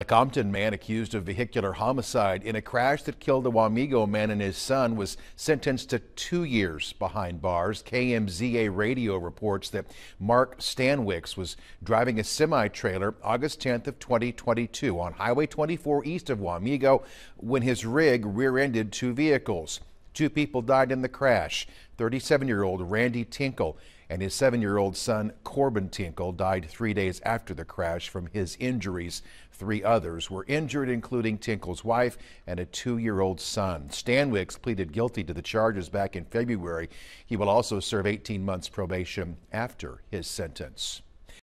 A Compton man accused of vehicular homicide in a crash that killed a Wamigo man and his son was sentenced to two years behind bars. KMZA radio reports that Mark Stanwix was driving a semi-trailer August 10th of 2022 on Highway 24 east of Wamigo when his rig rear-ended two vehicles. Two people died in the crash. 37-year-old Randy Tinkle and his seven-year-old son Corbin Tinkle died three days after the crash from his injuries. Three others were injured, including Tinkle's wife and a two-year-old son. Stanwix pleaded guilty to the charges back in February. He will also serve 18 months probation after his sentence.